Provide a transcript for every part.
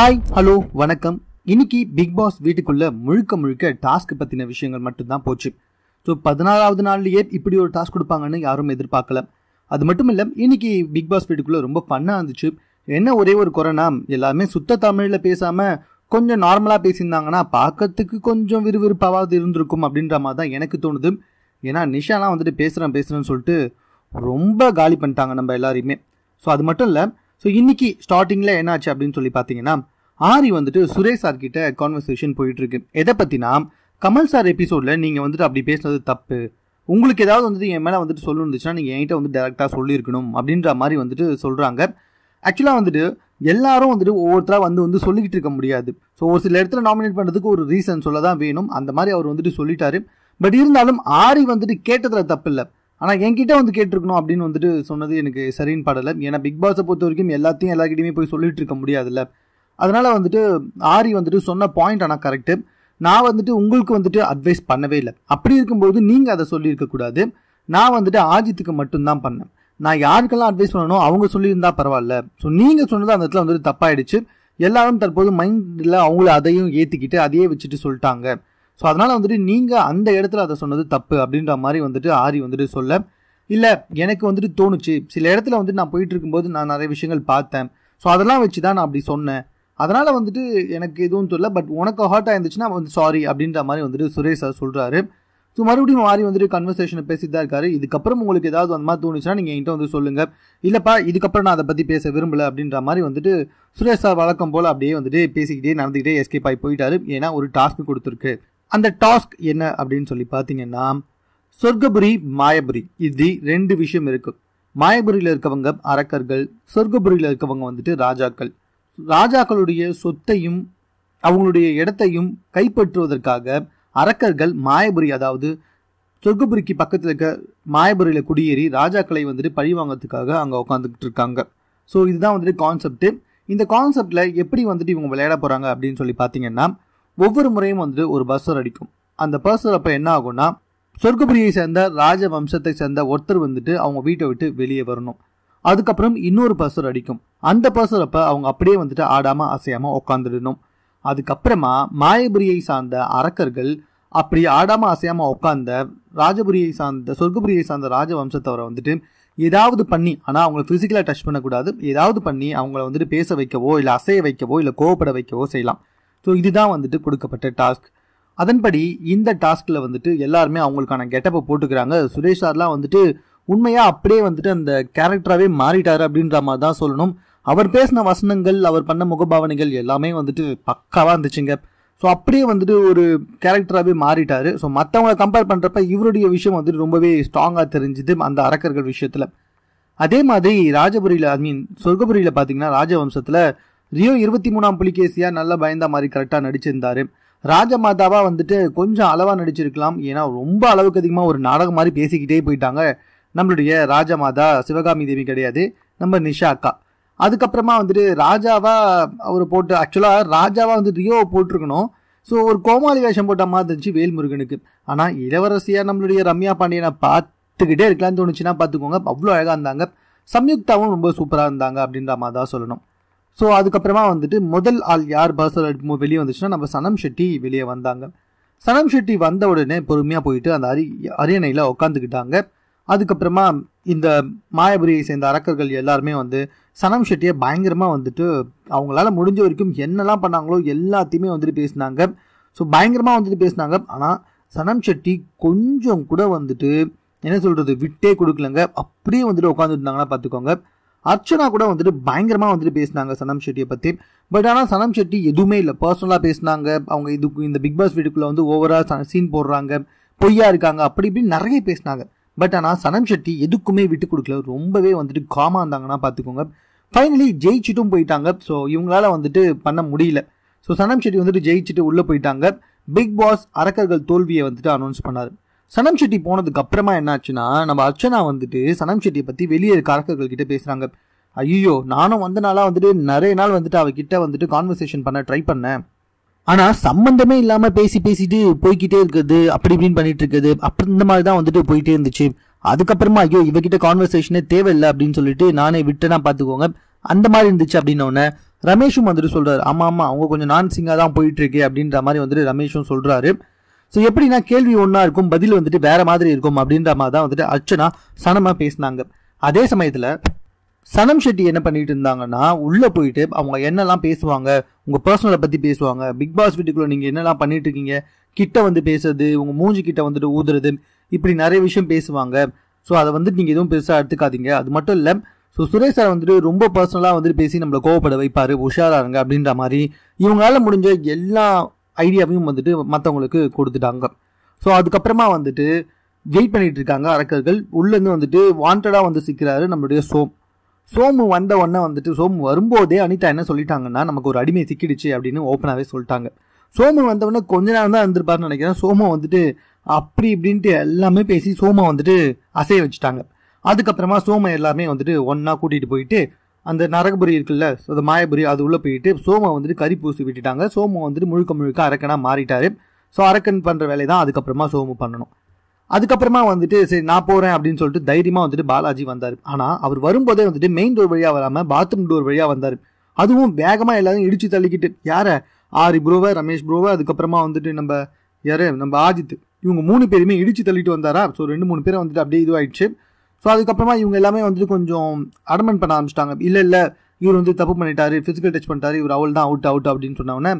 hi hello வணக்கம் இன்னைக்கு big pass வீட்டுக்குள்ள முழுக்க முழுக்க டாஸ்க் பற்றின விஷயங்கள் மட்டும்தான் போச்சு ஸோ பதினாறாவது நாள்லயே இப்படி ஒரு டாஸ்க் கொடுப்பாங்கன்னு யாரும் எதிர்பார்க்கல அது மட்டும் இல்லை இன்னைக்கு பிக் பாஸ் வீட்டுக்குள்ளே ரொம்ப ஃபன்னாக இருந்துச்சு என்ன ஒரே ஒரு குறைனா எல்லாமே சுத்த தமிழில் பேசாமல் கொஞ்சம் நார்மலாக பேசியிருந்தாங்கன்னா பார்க்கறதுக்கு கொஞ்சம் விறுவிறுப்பாவது இருந்திருக்கும் அப்படின்ற மாதிரி தான் எனக்கு தோணுது ஏன்னா நிஷாலாம் வந்துட்டு பேசுகிறேன் பேசுகிறேன்னு சொல்லிட்டு ரொம்ப காலி பண்ணிட்டாங்க நம்ம எல்லாரையுமே ஸோ அது மட்டும் இல்லை ஸோ இன்றைக்கி ஸ்டார்டிங்கில் என்னாச்சு அப்படின்னு சொல்லி பார்த்தீங்கன்னா ஆரி வந்துட்டு சுரேஷ் சார் கிட்ட கான்வர்சேஷன் போயிட்டு இருக்கு எதை பத்தினா கமல் சார் எபிசோட்ல நீங்க வந்துட்டு அப்படி பேசுனது தப்பு உங்களுக்கு ஏதாவது வந்துட்டு என் மேலே வந்துட்டு சொல்லணும் இருந்துச்சுன்னா நீங்கள் என்கிட்ட வந்து டேரெக்டாக சொல்லியிருக்கணும் அப்படின்ற மாதிரி வந்துட்டு சொல்கிறாங்க ஆக்சுவலாக வந்துட்டு எல்லாரும் வந்துட்டு ஒவ்வொருத்தராக வந்து வந்து சொல்லிக்கிட்டு இருக்க முடியாது ஸோ ஒரு சில இடத்துல நாமினேட் பண்ணுறதுக்கு ஒரு ரீசன் சொல்ல தான் வேணும் அந்த மாதிரி அவர் வந்துட்டு சொல்லிட்டாரு பட் இருந்தாலும் ஆரி வந்துட்டு கேட்டதில் தப்பு இல்லை ஆனால் என்கிட்ட வந்து கேட்டிருக்கணும் அப்படின்னு வந்துட்டு சொன்னது எனக்கு சரின்னு படலை ஏன்னா பிக் பாஸை பொறுத்த வரைக்கும் எல்லாத்தையும் எல்லாருக்கிட்டையுமே போய் சொல்லிட்டு இருக்க முடியாதுல்ல அதனால் வந்துட்டு ஆரி வந்துட்டு சொன்ன பாயிண்ட் ஆனால் கரெக்டு நான் வந்துட்டு உங்களுக்கு வந்துட்டு அட்வைஸ் பண்ணவே இல்லை அப்படி இருக்கும்போது நீங்கள் அதை சொல்லியிருக்கக்கூடாது நான் வந்துட்டு ஆஜித்துக்கு மட்டும்தான் பண்ணேன் நான் யாருக்கெல்லாம் அட்வைஸ் பண்ணணும் அவங்க சொல்லியிருந்தால் பரவாயில்ல ஸோ நீங்கள் சொன்னது அந்த இடத்துல வந்துட்டு தப்பாயிடுச்சு எல்லாரும் தற்போது மைண்டில் அவங்கள அதையும் ஏற்றிக்கிட்டு அதையே வச்சுட்டு சொல்லிட்டாங்க ஸோ அதனால் வந்துட்டு நீங்கள் அந்த இடத்துல அதை சொன்னது தப்பு அப்படின்ற மாதிரி வந்துட்டு ஆரி வந்துட்டு சொல்ல இல்லை எனக்கு வந்துட்டு தோணுச்சு சில இடத்துல வந்துட்டு நான் போயிட்டு இருக்கும்போது நான் நிறைய விஷயங்கள் பார்த்தேன் ஸோ அதெல்லாம் வச்சு தான் நான் அப்படி சொன்னேன் அதனால் வந்துட்டு எனக்கு எதுவும் தெரியல பட் உனக்கு ஹார்ட்டாக இருந்துச்சுன்னா வந்து சாரி அப்படின்ற மாதிரி வந்துட்டு சுரேஷ் சார் சொல்கிறாரு ஸோ மறுபடியும் மாறி வந்துட்டு கன்வர்சேஷனை பேசிட்டு தான் இருக்காரு இதுக்கப்புறம் உங்களுக்கு ஏதாவது அந்த மாதிரி தோணுச்சுன்னா நீங்கள் என்கிட்ட வந்து சொல்லுங்கள் இல்லைப்பா இதுக்கப்புறம் நான் அதை பற்றி பேச விரும்பலை அப்படின்ற மாதிரி வந்துட்டு சுரேஷ் சார் வழக்கம் போல் அப்படியே வந்துட்டு பேசிக்கிட்டே நடந்துக்கிட்டே எஸ்கேப் ஆகி போயிட்டாரு ஏன்னா ஒரு டாஸ்க் கொடுத்துருக்கு அந்த டாஸ்க் என்ன அப்படின்னு சொல்லி பார்த்தீங்கன்னா சொர்க்கபுரி மாயபுரி இது ரெண்டு விஷயம் இருக்குது மாயபுரியில் இருக்கவங்க அரக்கர்கள் சொர்க்கபுரியில் இருக்கவங்க வந்துட்டு ராஜாக்கள் ராஜாக்களுடைய சொத்தையும் அவங்களுடைய இடத்தையும் கைப்பற்றுவதற்காக அரக்கர்கள் மாயபுரி அதாவது சொர்க்கபுரிக்கு பக்கத்தில் இருக்க மாயபுரியில் குடியேறி ராஜாக்களை வந்துட்டு பழி வாங்கிறதுக்காக அங்கே உட்காந்துக்கிட்டு இருக்காங்க ஸோ இதுதான் வந்துட்டு கான்செப்ட் இந்த கான்செப்டில் எப்படி வந்துட்டு இவங்க விளையாட போகிறாங்க அப்படின்னு சொல்லி பார்த்தீங்கன்னா ஒவ்வொரு முறையும் வந்துட்டு ஒரு பஸ்ஸர் அடிக்கும் அந்த பஸ்ஸர் அப்போ என்ன ஆகும்னா சொர்க்கபுரியை சேர்ந்த ராஜ வம்சத்தை சேர்ந்த ஒருத்தர் வந்துட்டு அவங்க வீட்டை விட்டு வெளியே வரணும் அதுக்கப்புறம் இன்னொரு பர்சர் அடிக்கும் அந்த பர்சர் அப்போ அவங்க அப்படியே வந்துட்டு ஆடாமல் அசையாமல் உட்காந்துடணும் அதுக்கப்புறமா மாயபுரியை சார்ந்த அரக்கர்கள் அப்படி ஆடாமல் அசையாமல் உட்காந்த ராஜபுரியை சார்ந்த சொர்க்கபுரியை சார்ந்த ராஜவம்சத்தவரை வந்துட்டு ஏதாவது பண்ணி ஆனால் அவங்களை ஃபிசிக்கலாக டச் பண்ணக்கூடாது ஏதாவது பண்ணி அவங்கள வந்துட்டு பேச வைக்கவோ இல்லை அசைய வைக்கவோ இல்லை கோவப்பட வைக்கவோ செய்யலாம் ஸோ இதுதான் வந்துட்டு கொடுக்கப்பட்ட டாஸ்க் அதன்படி இந்த டாஸ்கில் வந்துட்டு எல்லாருமே அவங்களுக்கான கெட்டப்பை போட்டுக்கிறாங்க சுரேஷ் சார்லாம் வந்துட்டு உண்மையாக அப்படியே வந்துட்டு அந்த கேரக்டராகவே மாறிட்டார் அப்படின்ற மாதிரி தான் சொல்லணும் அவர் பேசின வசனங்கள் அவர் பண்ண முகபாவனைகள் எல்லாமே வந்துட்டு பக்காவாக இருந்துச்சுங்க ஸோ அப்படியே வந்துட்டு ஒரு கேரக்டராகவே மாறிட்டார் ஸோ மற்றவங்களை கம்பேர் பண்ணுறப்ப இவருடைய விஷயம் வந்துட்டு ரொம்பவே ஸ்ட்ராங்காக தெரிஞ்சுது அந்த அரக்கர்கள் விஷயத்தில் அதே மாதிரி ராஜபுரியில் ஐ மீன் சொர்க்கபுரியில் பார்த்தீங்கன்னா ராஜவம்சத்தில் ரியோ இருபத்தி மூணாம் புலிகேசியாக நல்லா பயந்த மாதிரி கரெக்டாக நடிச்சிருந்தார் ராஜமாதாவாக வந்துட்டு கொஞ்சம் அளவாக நடிச்சிருக்கலாம் ஏன்னா ரொம்ப அளவுக்கு அதிகமாக ஒரு நாடகம் மாதிரி பேசிக்கிட்டே போயிட்டாங்க நம்மளுடைய ராஜமாதா சிவகாமி தேவி கிடையாது நம்ம நிஷா அக்கா அதுக்கப்புறமா வந்துட்டு ராஜாவா அவர் போட்டு ஆக்சுவலாக ராஜாவா வந்து ரியோ போட்டிருக்கணும் ஸோ ஒரு கோமாளி வேஷம் போட்ட மாதிரி இருந்துச்சு வேல்முருகனுக்கு ஆனால் இளவரசியாக நம்மளுடைய ரம்யா பாண்டியனை பார்த்துக்கிட்டே இருக்கலாம்னு தோணுச்சுன்னா பார்த்துக்கோங்க அவ்வளோ அழகாக இருந்தாங்க சம்யுக்தாவும் ரொம்ப சூப்பராக இருந்தாங்க அப்படின்ற மாதிரி தான் சொல்லணும் ஸோ அதுக்கப்புறமா வந்துட்டு முதல் ஆள் யார் பர்சல் வெளியே வந்துச்சுன்னா நம்ம சனம் ஷெட்டி வெளியே வந்தாங்க சனம் ஷெட்டி வந்த உடனே பொறுமையாக போயிட்டு அந்த அரி அரியணையில் உட்காந்துக்கிட்டாங்க அதுக்கப்புறமா இந்த மாயபுரியை சேர்ந்த அரக்கர்கள் எல்லாருமே வந்து சனம் ஷெட்டியை பயங்கரமாக வந்துட்டு அவங்களால முடிஞ்ச வரைக்கும் என்னெல்லாம் பண்ணாங்களோ எல்லாத்தையுமே வந்துட்டு பேசினாங்க ஸோ பயங்கரமாக வந்துட்டு பேசினாங்க ஆனால் சனம் ஷெட்டி கொஞ்சம் கூட வந்துட்டு என்ன சொல்கிறது விட்டே கொடுக்கலங்க அப்படியே வந்துட்டு உட்காந்துருந்தாங்கன்னா பார்த்துக்கோங்க அர்ச்சனா கூட வந்துட்டு பயங்கரமாக வந்துட்டு பேசினாங்க சனம் ஷெட்டியை பற்றி பட் ஆனால் சனம் ஷெட்டி எதுவுமே இல்லை பர்சனலாக பேசினாங்க அவங்க இதுக்கு இந்த பிக் பாஸ் வீட்டுக்குள்ளே வந்து ஓவராக சீன் போடுறாங்க பொய்யா இருக்காங்க அப்படி இப்படி நிறைய பேசினாங்க பட் ஆனால் சனம் ஷெட்டி எதுக்குமே விட்டு கொடுக்கல ரொம்பவே வந்துட்டு காமாக இருந்தாங்கன்னா பார்த்துக்கோங்க ஃபைனலி ஜெயிச்சுட்டும் போயிட்டாங்க ஸோ இவங்களால வந்துட்டு பண்ண முடியல ஸோ சனம் ஷெட்டி வந்துட்டு ஜெயிச்சுட்டு உள்ளே போயிட்டாங்க பிக் பாஸ் அரக்கர்கள் தோல்வியை வந்துட்டு அனௌன்ஸ் பண்ணார் சனம் ஷெட்டி போனதுக்கு அப்புறமா என்னாச்சுன்னா நம்ம அர்ச்சனா வந்துட்டு சனம் ஷெட்டியை பற்றி வெளியே இருக்க அரக்கர்கள் கிட்ட பேசுகிறாங்க ஐயோ நானும் வந்த நாளாக வந்துட்டு நிறைய நாள் வந்துட்டு அவகிட்ட வந்துட்டு கான்வர்சேஷன் பண்ண ட்ரை பண்ணேன் ஆனால் சம்மந்தமே இல்லாமல் பேசி பேசிட்டு போய்கிட்டே இருக்குது அப்படி இப்படின்னு பண்ணிட்டு இருக்குது அப்படி இந்த மாதிரி தான் வந்துட்டு போயிட்டே இருந்துச்சு அதுக்கப்புறமா ஐயோ இவகிட்ட கான்வர்சேஷனே தேவையில்லை அப்படின்னு சொல்லிட்டு நானே விட்டேனா பார்த்துக்கோங்க அந்த மாதிரி இருந்துச்சு அப்படின்னோடனே ரமேஷும் வந்துட்டு சொல்கிறாரு ஆமாம் ஆமாம் அவங்க கொஞ்சம் நான் சிங்காக தான் போயிட்டுருக்கு அப்படின்ற மாதிரி வந்துட்டு ரமேஷும் சொல்கிறாரு ஸோ எப்படின்னா கேள்வி ஒன்றா இருக்கும் பதில் வந்துட்டு வேறு மாதிரி இருக்கும் அப்படின்ற மாதிரி தான் வந்துட்டு அர்ச்சனா சனமாக பேசினாங்க அதே சமயத்தில் சனம் ஷெட்டி என்ன பண்ணிட்டு இருந்தாங்கன்னா உள்ளே போயிட்டு அவங்க என்னெல்லாம் பேசுவாங்க உங்கள் பர்சனலை பற்றி பேசுவாங்க பிக் பாஸ் வீட்டுக்குள்ளே நீங்கள் என்னெல்லாம் பண்ணிட்டு இருக்கீங்க கிட்ட வந்து பேசுறது உங்கள் மூஞ்சி கிட்ட வந்துட்டு ஊதுறது இப்படி நிறைய விஷயம் பேசுவாங்க ஸோ அதை வந்துட்டு நீங்கள் எதுவும் பெருசாக எடுத்துக்காதீங்க அது மட்டும் இல்லை ஸோ சுரேஷ் சார் வந்துட்டு ரொம்ப பர்சனலாக வந்துட்டு பேசி நம்மளை கோவப்பட வைப்பார் உஷாராக இருங்க அப்படின்ற மாதிரி இவங்களால முடிஞ்ச எல்லா ஐடியாவையும் வந்துட்டு மற்றவங்களுக்கு கொடுத்துட்டாங்க ஸோ அதுக்கப்புறமா வந்துட்டு வெயிட் பண்ணிட்டு இருக்காங்க அரக்கர்கள் உள்ளேருந்து வந்துட்டு வாண்டடாக வந்து சிக்கிறாரு நம்மளுடைய சோம் சோமு வந்த உடனே வந்துட்டு சோமு வரும்போதே அனிதா என்ன சொல்லிட்டாங்கன்னா நமக்கு ஒரு அடிமை சிக்கிடுச்சு அப்படின்னு ஓப்பனாகவே சொல்லிட்டாங்க சோமு வந்தவொடனே கொஞ்ச நேரம் தான் இருந்திருப்பாருன்னு நினைக்கிறேன் சோமு வந்துட்டு அப்படி இப்படின்ட்டு எல்லாமே பேசி சோமா வந்துட்டு அசைய வச்சுட்டாங்க அதுக்கப்புறமா சோம எல்லாமே வந்துட்டு ஒன்றா கூட்டிகிட்டு போயிட்டு அந்த நரகபுரி இருக்குல்ல அந்த மாயபுரி அது உள்ளே போயிட்டு சோமா வந்துட்டு கறி பூசி விட்டுட்டாங்க சோமு வந்துட்டு முழுக்க முழுக்க அரக்கனாக மாறிட்டார் ஸோ அரக்கன் பண்ணுற வேலையை தான் அதுக்கப்புறமா சோமு பண்ணணும் அதுக்கப்புறமா வந்துட்டு சரி நான் போகிறேன் அப்படின்னு சொல்லிட்டு தைரியமாக வந்துட்டு பாலாஜி வந்தார் ஆனால் அவர் வரும்போதே வந்துட்டு மெயின் டோர் வழியாக வராமல் பாத்ரூம் டோர் வழியாக வந்தார் அதுவும் வேகமாக எல்லாரும் இடிச்சு தள்ளிக்கிட்டு யாரை ஆரி ப்ரோவை ரமேஷ் ப்ரோவை அதுக்கப்புறமா வந்துட்டு நம்ம யாரு நம்ம ஆஜித் இவங்க மூணு பேருமே இடிச்சு தள்ளிட்டு வந்தாரா ஸோ ரெண்டு மூணு பேரை வந்துட்டு அப்படியே இதுவாயிடுச்சு ஸோ அதுக்கப்புறமா இவங்க எல்லாமே வந்துட்டு கொஞ்சம் அடமெண்ட் பண்ண ஆரம்பிச்சிட்டாங்க இல்லை இல்லை இவர் வந்து தப்பு பண்ணிட்டாரு ஃபிசிக்கல் டச் பண்ணிட்டாரு இவர் அவள் தான் அவுட் அவுட் அப்படின்னு சொன்னவொன்னே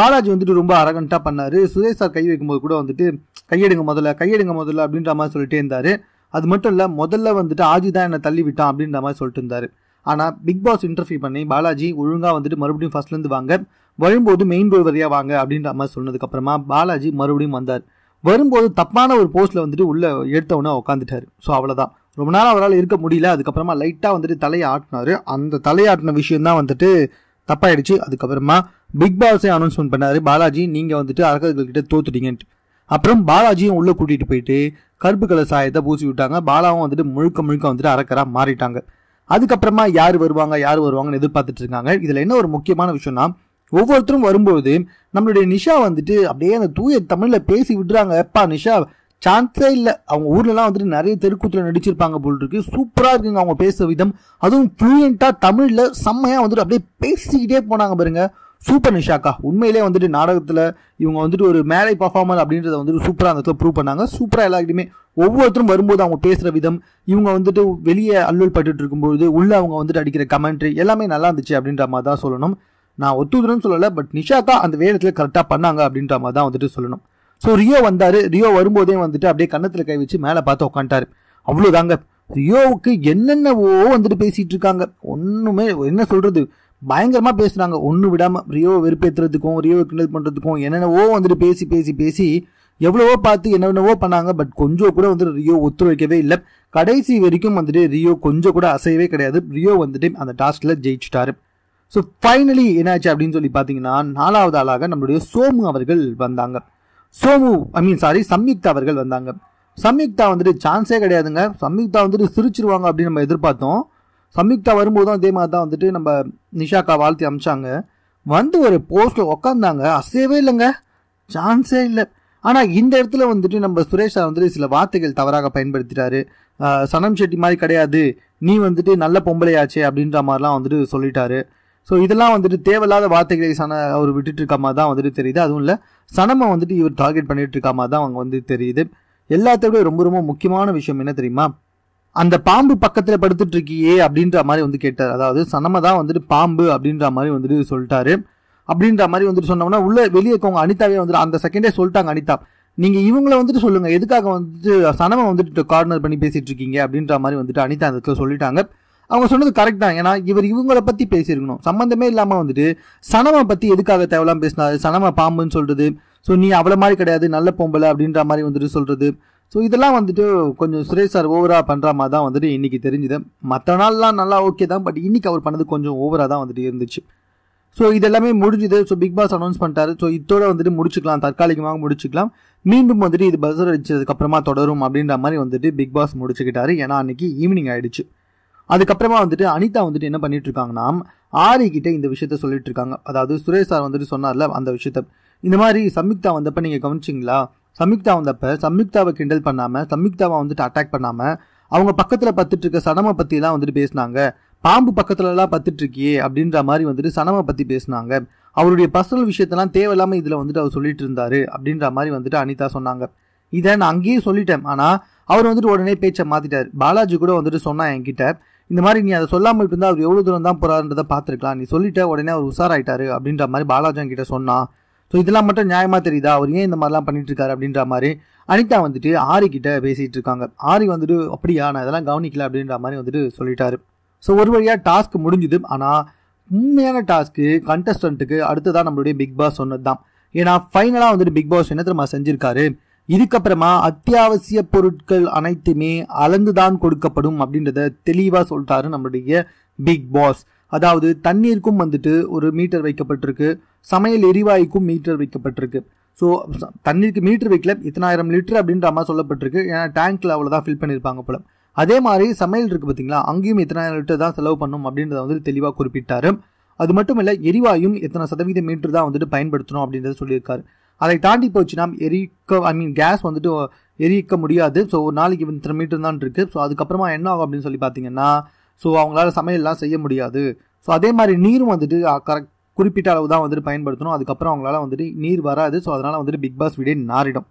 பாலாஜி வந்துட்டு ரொம்ப அரகண்டாக பண்ணார் சுரேஷ் சார் கை வைக்கும்போது கூட வந்துட்டு கையெடுங்க முதல்ல கையெடுங்க முதல்ல அப்படின்ற மாதிரி சொல்லிட்டே இருந்தார் அது மட்டும் இல்லை முதல்ல வந்துட்டு ஆஜி தான் என்னை தள்ளி விட்டான் அப்படின்ற மாதிரி சொல்லிட்டு இருந்தார் ஆனால் பிக் பாஸ் இன்டர்வியூ பண்ணி பாலாஜி ஒழுங்காக வந்துட்டு மறுபடியும் ஃபர்ஸ்ட்லேருந்து வாங்க வரும்போது மெயின் ரோல் வழியாக வாங்க அப்படின்ற மாதிரி சொன்னதுக்கப்புறமா பாலாஜி மறுபடியும் வந்தார் வரும்போது தப்பான ஒரு போஸ்ட்டில் வந்துட்டு உள்ளே எடுத்தவொன்னே உட்காந்துட்டார் ஸோ அவ்வளோதான் ரொம்ப நாள் அவரால் இருக்க முடியல அதுக்கப்புறமா லைட்டாக வந்துட்டு தலையை ஆட்டினார் அந்த தலையாட்டின விஷயந்தான் வந்துட்டு தப்பாயிடுச்சு அதுக்கப்புறமா பிக் பாஸே அனௌன்ஸ்மெண்ட் பண்ணாரு பாலாஜி நீங்கள் வந்துட்டு கிட்ட தோத்துட்டீங்கன்ட்டு அப்புறம் பாலாஜியும் உள்ளே கூட்டிகிட்டு போயிட்டு கருப்பு கலர் சாயத்தை பூசி விட்டாங்க பாலாவும் வந்துட்டு முழுக்க முழுக்க வந்துட்டு அரக்கராக மாறிட்டாங்க அதுக்கப்புறமா யார் வருவாங்க யார் வருவாங்கன்னு எதிர்பார்த்துட்டு இருக்காங்க இதில் என்ன ஒரு முக்கியமான விஷயம்னா ஒவ்வொருத்தரும் வரும்போது நம்மளுடைய நிஷா வந்துட்டு அப்படியே அந்த தூய தமிழில் பேசி விடுறாங்க எப்பா நிஷா சான்ஸே இல்லை அவங்க ஊர்லலாம் வந்துட்டு நிறைய தெருக்கூத்தில் நடிச்சிருப்பாங்க போல் இருக்கு சூப்பராக இருக்குங்க அவங்க பேசுகிற விதம் அதுவும் ஃப்ளூயண்ட்டாக தமிழில் செம்மையாக வந்துட்டு அப்படியே பேசிக்கிட்டே போனாங்க பாருங்க சூப்பர் நிஷாக்கா உண்மையிலே வந்துட்டு நாடகத்தில் இவங்க வந்துட்டு ஒரு மேலே பர்ஃபார்மர் அப்படின்றத வந்துட்டு சூப்பராக அந்த ப்ரூவ் பண்ணாங்க சூப்பராக எல்லாருக்கிட்டுமே ஒவ்வொருத்தரும் வரும்போது அவங்க பேசுகிற விதம் இவங்க வந்துட்டு வெளியே அல்லூல் பட்டுட்டு இருக்கும்போது உள்ளே அவங்க வந்துட்டு அடிக்கிற கமெண்ட்ரி எல்லாமே நல்லா இருந்துச்சு அப்படின்ற மாதிரி தான் சொல்லணும் நான் ஒத்துதுன்னு சொல்லலை பட் நிஷாக்கா அந்த வேடத்தில் கரெக்டாக பண்ணாங்க அப்படின்ற மாதிரி தான் வந்துட்டு சொல்லணும் ஸோ ரியோ வந்தார் ரியோ வரும்போதே வந்துட்டு அப்படியே கன்னத்தில் கை வச்சு மேலே பார்த்து உட்காந்துட்டார் அவ்வளோதாங்க ரியோவுக்கு என்னென்னவோ வந்துட்டு பேசிகிட்டு இருக்காங்க ஒன்றுமே என்ன சொல்கிறது பயங்கரமாக பேசுகிறாங்க ஒன்று விடாமல் ரியோவை வெறுப்பேற்றுறதுக்கும் ரியோவை கிண்டல் பண்ணுறதுக்கும் என்னென்னவோ வந்துட்டு பேசி பேசி பேசி எவ்வளவோ பார்த்து என்னென்னவோ பண்ணாங்க பட் கொஞ்சம் கூட வந்துட்டு ரியோ ஒத்துழைக்கவே இல்லை கடைசி வரைக்கும் வந்துட்டு ரியோ கொஞ்சம் கூட அசையவே கிடையாது ரியோ வந்துட்டு அந்த டாஸ்கில் ஜெயிச்சுட்டாரு ஸோ ஃபைனலி என்னாச்சு அப்படின்னு சொல்லி பார்த்தீங்கன்னா நாலாவது ஆளாக நம்மளுடைய சோமு அவர்கள் வந்தாங்க Somu I mean sorry Samyuktha அவர்கள் வந்தாங்க சம்யுக்தா வந்துட்டு சான்ஸே கிடையாதுங்க சம்யுக்தா வந்துட்டு சிரிச்சிருவாங்க அப்படின்னு நம்ம எதிர்பார்த்தோம் சம்யுக்தா வரும்போதும் அதே மாதிரி தான் வந்துட்டு நம்ம நிஷாக்கா வாழ்த்தி அமிச்சாங்க வந்து ஒரு போஸ்ட்டில் உக்காந்தாங்க அசையவே இல்லைங்க சான்ஸே இல்லை ஆனால் இந்த இடத்துல வந்துட்டு நம்ம சுரேஷ் சார் வந்துட்டு சில வார்த்தைகள் தவறாக பயன்படுத்திட்டாரு சனம் ஷெட்டி மாதிரி கிடையாது நீ வந்துட்டு நல்ல பொம்பளையாச்சே அப்படின்ற மாதிரிலாம் வந்துட்டு சொல்லிட்டாரு ஸோ இதெல்லாம் வந்துட்டு தேவையில்லாத வார்த்தைகளை சன அவர் விட்டுட்டு இருக்காமா தான் வந்துட்டு தெரியுது அதுவும் இல்லை சனமை வந்துட்டு இவர் டார்கெட் பண்ணிட்டு இருக்காமா தான் அவங்க வந்து தெரியுது எல்லாத்தையும் ரொம்ப ரொம்ப முக்கியமான விஷயம் என்ன தெரியுமா அந்த பாம்பு பக்கத்தில் படுத்துட்டு இருக்கியே அப்படின்ற மாதிரி வந்து கேட்டார் அதாவது சனம தான் வந்துட்டு பாம்பு அப்படின்ற மாதிரி வந்துட்டு சொல்லிட்டாரு அப்படின்ற மாதிரி வந்துட்டு சொன்னோம்னா உள்ள வெளியே இருக்கவங்க அனிதாவே வந்துட்டு அந்த செகண்டே சொல்லிட்டாங்க அனிதா நீங்க இவங்களை வந்துட்டு சொல்லுங்க எதுக்காக வந்துட்டு சனம வந்துட்டு கார்னர் பண்ணி பேசிட்டு இருக்கீங்க அப்படின்ற மாதிரி வந்துட்டு அனிதா அந்த சொல்லிட்டாங்க அவங்க சொன்னது கரெக்ட் தான் ஏன்னா இவர் இவங்களை பற்றி பேசியிருக்கணும் சம்மந்தமே இல்லாமல் வந்துட்டு சனமை பற்றி எதுக்காக தேவையில்லாம பேசினாரு சனமை பாம்புன்னு சொல்கிறது ஸோ நீ அவ்வளோ மாதிரி கிடையாது நல்ல பொம்பளை அப்படின்ற மாதிரி வந்துட்டு சொல்கிறது ஸோ இதெல்லாம் வந்துட்டு கொஞ்சம் சுரேஷ் சார் ஓவராக பண்ணுற மாதிரி தான் வந்துட்டு இன்றைக்கி தெரிஞ்சுது மற்ற நாள்லாம் நல்லா ஓகே தான் பட் இன்றைக்கி அவர் பண்ணது கொஞ்சம் ஓவராக தான் வந்துட்டு இருந்துச்சு ஸோ இதெல்லாமே முடிஞ்சுது ஸோ பிக் பாஸ் அனௌன்ஸ் பண்ணிட்டாரு ஸோ இதோட வந்துட்டு முடிச்சுக்கலாம் தற்காலிகமாக முடிச்சுக்கலாம் மீண்டும் வந்துட்டு இது பஸ் அடிச்சதுக்கப்புறமா தொடரும் அப்படின்ற மாதிரி வந்துட்டு பிக் பாஸ் முடிச்சுக்கிட்டாரு ஏன்னா அன்றைக்கி ஈவினிங் ஆகிடுச்சு அதுக்கப்புறமா வந்துட்டு அனிதா வந்துட்டு என்ன பண்ணிட்டு இருக்காங்கன்னா ஆரி கிட்ட இந்த விஷயத்த சொல்லிட்டு இருக்காங்க அதாவது சுரேஷ் சார் வந்துட்டு சொன்னார்ல அந்த விஷயத்த இந்த மாதிரி சம்யுக்தா வந்தப்ப நீங்க கவனிச்சிங்களா சம்யுக்தா வந்தப்ப சம்யுக்தாவை கிண்டல் பண்ணாம சம்யுக்தாவை வந்துட்டு அட்டாக் பண்ணாம அவங்க பக்கத்துல பத்துட்டு இருக்க பத்தி எல்லாம் வந்துட்டு பேசினாங்க பாம்பு பக்கத்துலலாம் பத்துட்டு இருக்கியே அப்படின்ற மாதிரி வந்துட்டு சனமை பத்தி பேசினாங்க அவருடைய பர்சனல் விஷயத்தெல்லாம் தேவையில்லாம இதுல வந்துட்டு அவர் சொல்லிட்டு இருந்தாரு அப்படின்ற மாதிரி வந்துட்டு அனிதா சொன்னாங்க இதை நான் அங்கேயே சொல்லிட்டேன் ஆனா அவர் வந்துட்டு உடனே பேச்சை மாத்திட்டார் பாலாஜி கூட வந்துட்டு சொன்னா என்கிட்ட இந்த மாதிரி நீ அதை சொல்லாமல் இருந்தால் அவர் எவ்வளோ தூரம் தான் போகிறாருன்றதை பார்த்துருக்கலாம் நீ சொல்லிட்ட உடனே அவர் உஷாராயிட்டாரு அப்படின்ற மாதிரி பாலாஜன் கிட்ட சொன்னான் ஸோ இதெல்லாம் மட்டும் நியாயமாக தெரியுதா அவர் ஏன் இந்த மாதிரிலாம் பண்ணிகிட்ருக்காரு அப்படின்ற மாதிரி அனிதா வந்துட்டு ஆரி கிட்ட பேசிகிட்டு இருக்காங்க ஆரி வந்துட்டு அப்படியா நான் இதெல்லாம் கவனிக்கல அப்படின்ற மாதிரி வந்துட்டு சொல்லிட்டாரு ஸோ ஒரு வழியாக டாஸ்க் முடிஞ்சுது ஆனால் உண்மையான டாஸ்க்கு கண்டஸ்டண்ட்டுக்கு தான் நம்மளுடைய பிக் பாஸ் சொன்னது தான் ஏன்னா ஃபைனலாக வந்துட்டு பிக் பாஸ் என்ன திரும்ப செஞ்சிருக்காரு இதுக்கப்புறமா அத்தியாவசிய பொருட்கள் அனைத்துமே அளந்துதான் கொடுக்கப்படும் அப்படின்றத தெளிவாக சொல்லிட்டாரு நம்மளுடைய பிக் பாஸ் அதாவது தண்ணீருக்கும் வந்துட்டு ஒரு மீட்டர் வைக்கப்பட்டிருக்கு சமையல் எரிவாயுக்கும் மீட்டர் வைக்கப்பட்டிருக்கு ஸோ தண்ணீருக்கு மீட்டர் வைக்கல இத்தனாயிரம் லிட்டர் அப்படின்ற மாதிரி சொல்லப்பட்டிருக்கு ஏன்னா டேங்க்கில் அவ்வளோதான் ஃபில் பண்ணியிருப்பாங்க போல அதே மாதிரி சமையல் இருக்குது பார்த்தீங்களா அங்கேயும் இத்தனாயிரம் லிட்டர் தான் செலவு பண்ணும் அப்படின்றத வந்து தெளிவாக குறிப்பிட்டாரு அது மட்டும் இல்லை எரிவாயும் எத்தனை சதவீத மீட்டர் தான் வந்துட்டு பயன்படுத்தணும் அப்படின்றத சொல்லியிருக்காரு அதை தாண்டி போச்சுன்னா எரிக்க ஐ மீன் கேஸ் வந்துட்டு எரிக்க முடியாது ஸோ ஒரு நாளைக்கு இத்தனை மீட்டர் தான் இருக்குது ஸோ அதுக்கப்புறமா என்ன ஆகும் அப்படின்னு சொல்லி பார்த்தீங்கன்னா ஸோ அவங்களால சமையல்லாம் செய்ய முடியாது ஸோ அதே மாதிரி நீரும் வந்துட்டு கரெக்ட் குறிப்பிட்ட அளவு தான் வந்துட்டு பயன்படுத்தணும் அதுக்கப்புறம் அவங்களால வந்துட்டு நீர் வராது ஸோ அதனால் வந்துட்டு பிக் பாஸ் வீடே நாரிடும்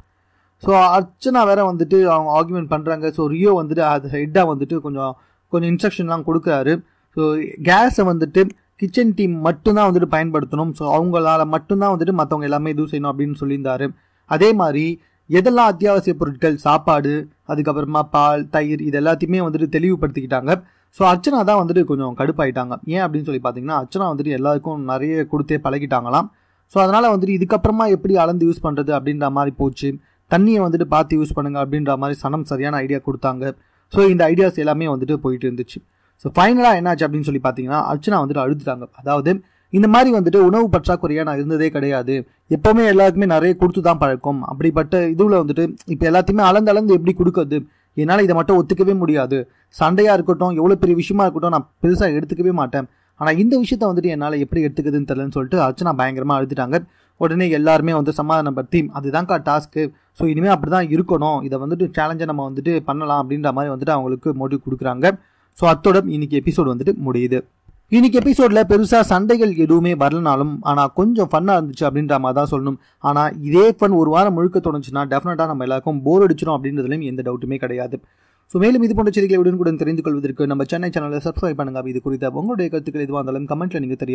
ஸோ அர்ச்சனா வேற வந்துட்டு அவங்க ஆர்குமெண்ட் பண்ணுறாங்க ஸோ ரியோ வந்துட்டு அது ஹெட்டாக வந்துட்டு கொஞ்சம் கொஞ்சம் இன்ஸ்ட்ரக்ஷன்லாம் கொடுக்குறாரு ஸோ கேஸை வந்துட்டு கிச்சன் டீம் மட்டும்தான் வந்துட்டு பயன்படுத்தணும் ஸோ அவங்களால மட்டும்தான் வந்துட்டு மற்றவங்க எல்லாமே இது செய்யணும் அப்படின்னு சொல்லியிருந்தாரு அதே மாதிரி எதெல்லாம் அத்தியாவசிய பொருட்கள் சாப்பாடு அதுக்கப்புறமா பால் தயிர் இது எல்லாத்தையுமே வந்துட்டு தெளிவுபடுத்திக்கிட்டாங்க ஸோ அர்ச்சனா தான் வந்துட்டு கொஞ்சம் கடுப்பாயிட்டாங்க ஏன் அப்படின்னு சொல்லி பார்த்தீங்கன்னா அர்ச்சனா வந்துட்டு எல்லாருக்கும் நிறைய கொடுத்தே பழகிட்டாங்களாம் ஸோ அதனால் வந்துட்டு இதுக்கப்புறமா எப்படி அளந்து யூஸ் பண்ணுறது அப்படின்ற மாதிரி போச்சு தண்ணியை வந்துட்டு பார்த்து யூஸ் பண்ணுங்கள் அப்படின்ற மாதிரி சனம் சரியான ஐடியா கொடுத்தாங்க ஸோ இந்த ஐடியாஸ் எல்லாமே வந்துட்டு போயிட்டு இருந்துச்சு ஸோ ஃபைனலாக என்னாச்சு அப்படின்னு சொல்லி பார்த்தீங்கன்னா அர்ச்சனா வந்துட்டு அழுதுட்டாங்க அதாவது இந்த மாதிரி வந்துட்டு உணவு பற்றாக்குறையாக நான் இருந்ததே கிடையாது எப்போவுமே எல்லாருக்குமே நிறைய கொடுத்து தான் பழக்கம் அப்படிப்பட்ட இதுவில் வந்துட்டு இப்போ எல்லாத்தையுமே அளந்து அளந்து எப்படி கொடுக்குறது என்னால் இதை மட்டும் ஒத்துக்கவே முடியாது சண்டையாக இருக்கட்டும் எவ்வளோ பெரிய விஷயமா இருக்கட்டும் நான் பெருசாக எடுத்துக்கவே மாட்டேன் ஆனால் இந்த விஷயத்த வந்துட்டு என்னால் எப்படி எடுத்துக்குதுன்னு தெரிலன்னு சொல்லிட்டு அர்ச்சனா பயங்கரமாக அழுதுட்டாங்க உடனே எல்லாருமே வந்து சமாதானப்படுத்தி அதுதான்க்கா டாஸ்க்கு ஸோ இனிமேல் அப்படி தான் இருக்கணும் இதை வந்துட்டு சேலஞ்சை நம்ம வந்துட்டு பண்ணலாம் அப்படின்ற மாதிரி வந்துட்டு அவங்களுக்கு மோட்டிவ் கொடுக்குறாங்க ஸோ அத்தோட இன்னைக்கு எபிசோடு வந்துட்டு முடியுது இன்னைக்கு எபிசோடில் பெருசாக சண்டைகள் எதுவுமே வரலனாலும் ஆனால் கொஞ்சம் ஃபன்னாக இருந்துச்சு அப்படின்ற மாதிரி தான் சொல்லணும் ஆனால் இதே ஃபன் ஒரு வாரம் முழுக்க தொடங்குச்சுன்னா டெஃபினட்டாக நம்ம எல்லாருக்கும் போர் அடிச்சிடும் அப்படின்றதுலையும் எந்த டவுட்டுமே கிடையாது ஸோ மேலும் இது போன்ற செய்திகளை உடனுக்குடன் தெரிந்து கொள்வதற்கு நம்ம சென்னை சேனலை சப்ஸ்கிரைப் பண்ணுங்க இது குறித்த உங்களுடைய கருத்துக்கள் எதுவாக இருந்தாலும் கமெண்ட்டில் நீங்கள் தெரிய